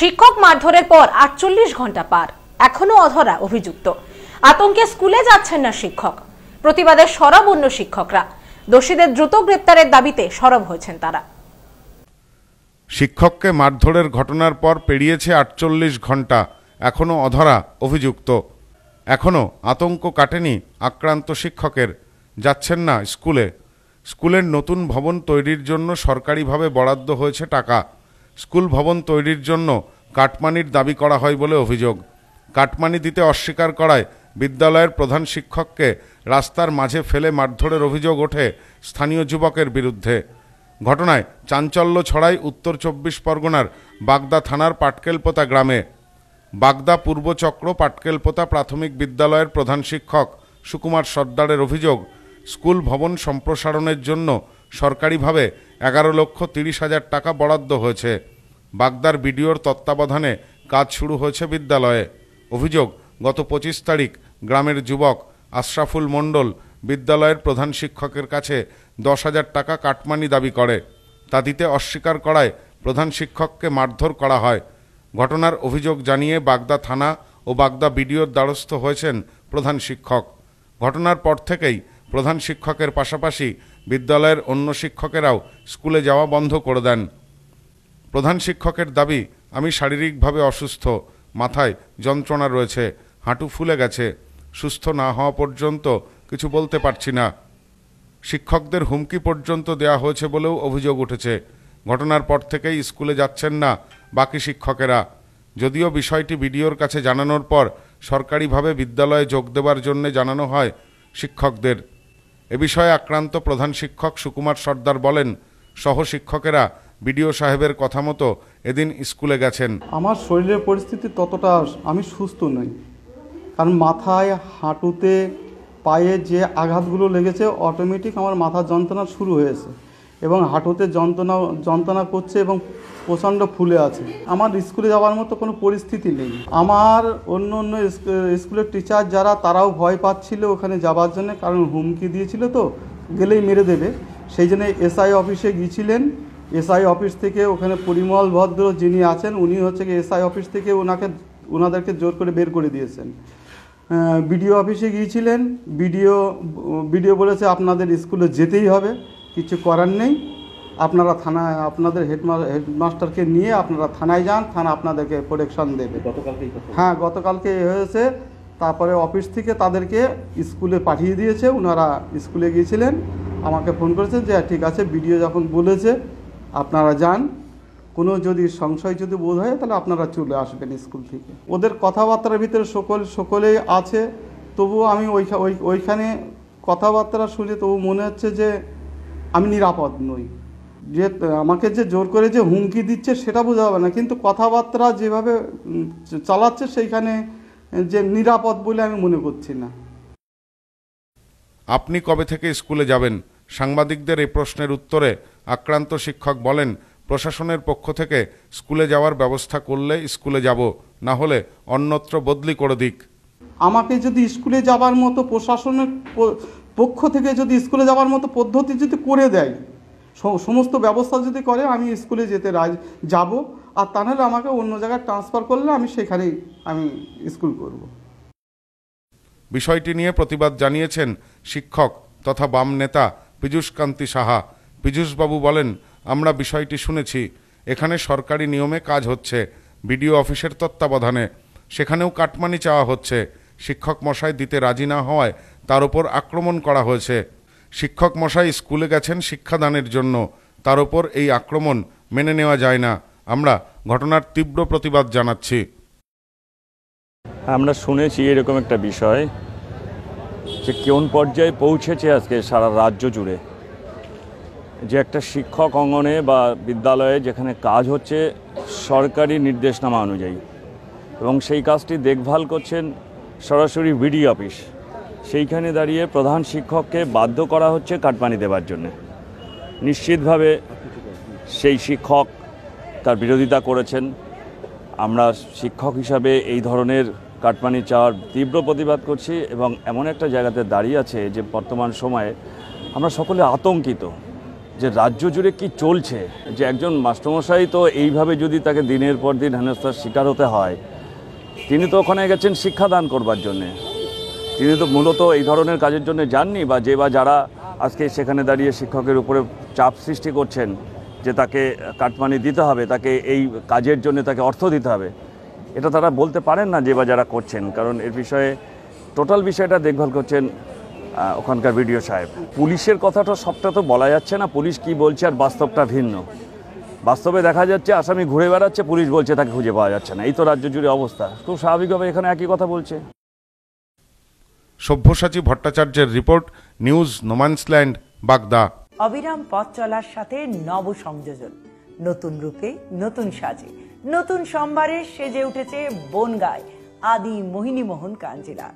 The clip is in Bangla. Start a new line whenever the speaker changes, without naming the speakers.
শিক্ষক মারধরের পর আটচল্লিশ ঘন্টা পার এখনো অধরা অভিযুক্ত আতঙ্কে স্কুলে যাচ্ছেন না শিক্ষক প্রতিবাদে সরব অন্য শিক্ষকরা দোষীদের দ্রুত গ্রেপ্তারের দাবিতে সরব হয়েছেন তারা
শিক্ষককে মারধরের ঘটনার পর পেরিয়েছে আটচল্লিশ ঘন্টা এখনও অধরা অভিযুক্ত এখনো আতঙ্ক কাটেনি আক্রান্ত শিক্ষকের যাচ্ছেন না স্কুলে স্কুলের নতুন ভবন তৈরির জন্য সরকারিভাবে বরাদ্দ হয়েছে টাকা স্কুল ভবন তৈরির জন্য কাটমানির দাবি করা হয় বলে অভিযোগ কাটমানি দিতে অস্বীকার করায় বিদ্যালয়ের প্রধান শিক্ষককে রাস্তার মাঝে ফেলে মারধরের অভিযোগ ওঠে স্থানীয় যুবকের বিরুদ্ধে ঘটনায় চাঞ্চল্য ছড়ায় উত্তর চব্বিশ পরগনার বাগদা থানার পাটকেলপোতা গ্রামে বাগদা পূর্বচক্র পাটকেলপোতা প্রাথমিক বিদ্যালয়ের প্রধান শিক্ষক সুকুমার সর্দারের অভিযোগ স্কুল ভবন সম্প্রসারণের জন্য সরকারিভাবে এগারো লক্ষ তিরিশ হাজার টাকা বরাদ্দ হয়েছে বাগদার বিডিওর তত্ত্বাবধানে কাজ শুরু হয়েছে বিদ্যালয়ে অভিযোগ গত পঁচিশ তারিখ গ্রামের যুবক আশরাফুল মণ্ডল বিদ্যালয়ের প্রধান শিক্ষকের কাছে দশ হাজার টাকা কাটমানি দাবি করে তা দিতে অস্বীকার করায় প্রধান শিক্ষককে মারধর করা হয় ঘটনার অভিযোগ জানিয়ে বাগদা থানা ও বাগদা বিডিওর দ্বারস্থ হয়েছেন প্রধান শিক্ষক ঘটনার পর থেকেই প্রধান শিক্ষকের পাশাপাশি বিদ্যালয়ের অন্য শিক্ষকেরাও স্কুলে যাওয়া বন্ধ করে দেন প্রধান শিক্ষকের দাবি আমি শারীরিকভাবে অসুস্থ মাথায় যন্ত্রণা রয়েছে হাঁটু ফুলে গেছে সুস্থ না হওয়া পর্যন্ত কিছু বলতে পারছি না শিক্ষকদের হুমকি পর্যন্ত দেয়া হয়েছে বলেও অভিযোগ উঠেছে ঘটনার পর থেকেই স্কুলে যাচ্ছেন না বাকি শিক্ষকেরা যদিও বিষয়টি বিডিওর কাছে জানানোর পর সরকারিভাবে বিদ্যালয়ে যোগ দেবার জন্য জানানো হয় শিক্ষকদের এ বিষয়ে আক্রান্ত প্রধান শিক্ষক সুকুমার সর্দার বলেন সহশিক্ষকেরা বিডিও সাহেবের কথা মতো এদিন স্কুলে গেছেন
আমার শরীরের পরিস্থিতি ততটা আমি সুস্থ নই কারণ মাথায় হাঁটুতে পায়ে যে আঘাতগুলো লেগেছে অটোমেটিক আমার মাথা যন্ত্রণা শুরু হয়েছে এবং হাঁটুতে যন্ত্রণা যন্ত্রণা করছে এবং প্রচণ্ড ফুলে আছে আমার স্কুলে যাওয়ার মতো কোনো পরিস্থিতি নেই আমার অন্য অন্য স্কুলের টিচার যারা তারাও ভয় পাচ্ছিল ওখানে যাওয়ার জন্য কারণ হুমকি দিয়েছিল তো গেলেই মেরে দেবে সেই জন্য এসআই অফিসে গিয়েছিলেন এসআই অফিস থেকে ওখানে পরিমল ভদ্র যিনি আছেন উনি হচ্ছে এসআই অফিস থেকে ওনাকে ওনাদেরকে জোর করে বের করে দিয়েছেন বিডিও অফিসে গিয়েছিলেন বিডিও বিডিও বলেছে আপনাদের স্কুলে যেতেই হবে কিছু করার নেই আপনারা থানায় আপনাদের হেডমা হেডমাস্টারকে নিয়ে আপনারা থানায় যান থানা আপনাদেরকে প্রোটেকশন দেবে হ্যাঁ গতকালকে হয়েছে তারপরে অফিস থেকে তাদেরকে স্কুলে পাঠিয়ে দিয়েছে ওনারা স্কুলে গিয়েছিলেন আমাকে ফোন করেছেন যে ঠিক আছে ভিডিও যখন বলেছে আপনারা যান কোনো যদি সংশয় যদি বোধ হয় তাহলে আপনারা চলে আসবেন স্কুল থেকে ওদের কথাবার্তার ভিতরে সকল সকলেই আছে তবুও আমি ওইখানে কথাবার্তা শুনে তবু মনে হচ্ছে যে আমি নিরাপদ নই যে আমাকে যে জোর করে যে হুমকি দিচ্ছে সেটা বোঝা যাবে না কিন্তু কথাবার্তা যেভাবে চালাচ্ছে সেইখানে যে নিরাপদ বলে আমি মনে করছি না
আপনি কবে থেকে স্কুলে যাবেন সাংবাদিকদের এই প্রশ্নের উত্তরে আক্রান্ত শিক্ষক বলেন প্রশাসনের পক্ষ থেকে স্কুলে যাওয়ার ব্যবস্থা করলে স্কুলে যাব না হলে অন্যত্র বদলি করে দিক
আমাকে যদি স্কুলে যাবার মতো প্রশাসনের পক্ষ থেকে যদি স্কুলে যাওয়ার মতো পদ্ধতি যদি করে দেয় সমস্ত ব্যবস্থা যদি করে আমি স্কুলে যেতে রাজ যাব আর তা নাহলে আমাকে অন্য জায়গায় ট্রান্সফার করলে আমি সেখানেই আমি স্কুল করব
বিষয়টি নিয়ে প্রতিবাদ জানিয়েছেন শিক্ষক তথা বাম নেতা পীযূষকান্তি সাহা পীযূষবাবু বলেন আমরা বিষয়টি শুনেছি এখানে সরকারি নিয়মে কাজ হচ্ছে বিডিও অফিসের তত্ত্বাবধানে সেখানেও কাটমানি চাওয়া হচ্ছে শিক্ষক মশাই দিতে রাজি না হওয়ায় তার ওপর আক্রমণ করা হয়েছে শিক্ষক মশাই স্কুলে গেছেন শিক্ষাদানের জন্য তার ওপর এই আক্রমণ মেনে নেওয়া যায় না আমরা ঘটনার
তীব্র প্রতিবাদ জানাচ্ছি আমরা শুনেছি এরকম একটা বিষয় যে কোন পর্যায়ে পৌঁছেছে আজকে সারা রাজ্য জুড়ে যে একটা শিক্ষক অঙ্গনে বা বিদ্যালয়ে যেখানে কাজ হচ্ছে সরকারি নির্দেশনামা অনুযায়ী এবং সেই কাজটি দেখভাল করছেন সরাসরি বিডি অফিস সেইখানে দাঁড়িয়ে প্রধান শিক্ষককে বাধ্য করা হচ্ছে কাটমানি দেবার জন্য নিশ্চিতভাবে সেই শিক্ষক তার বিরোধিতা করেছেন আমরা শিক্ষক হিসাবে এই ধরনের কাটমানি চাওয়ার তীব্র প্রতিবাদ করছি এবং এমন একটা জায়গাতে দাঁড়িয়ে আছে যে বর্তমান সময়ে আমরা সকলে আতঙ্কিত যে রাজ্য জুড়ে কি চলছে যে একজন মাস্টমশাই তো এইভাবে যদি তাকে দিনের পর দিন হেনস্থার শিকার হতে হয় তিনি তো ওখানে গেছেন শিক্ষাদান করবার জন্যে তিনি তো মূলত এই ধরনের কাজের জন্য যাননি বা যে বা যারা আজকে সেখানে দাঁড়িয়ে শিক্ষকের উপরে চাপ সৃষ্টি করছেন যে তাকে কাটমানি দিতে হবে তাকে এই কাজের জন্য তাকে অর্থ দিতে হবে এটা তারা বলতে পারেন না যে বা যারা করছেন কারণ এর বিষয়ে টোটাল বিষয়টা দেখভাল করছেন ওখানকার ভিডিও সাহেব পুলিশের কথাটা সবটা তো বলা যাচ্ছে না পুলিশ কি বলছে আর বাস্তবটা ভিন্ন বাস্তবে দেখা যাচ্ছে আসামি ঘুরে বেড়াচ্ছে পুলিশ বলছে তাকে খুঁজে পাওয়া যাচ্ছে না এই তো রাজ্য জুড়ে অবস্থা খুব স্বাভাবিকভাবে এখানে একই কথা বলছে
সভ্যসাচী ভট্টাচার্যের রিপোর্ট নিউজ নোমান্সল্যান্ড বাগদা
অবিরাম পথ চলার সাথে নব সংযোজন নতুন রূপে নতুন সাজে নতুন সম্ভারে সেজে উঠেছে বনগায় আদি মোহিনী মোহন কাঞ্জিলা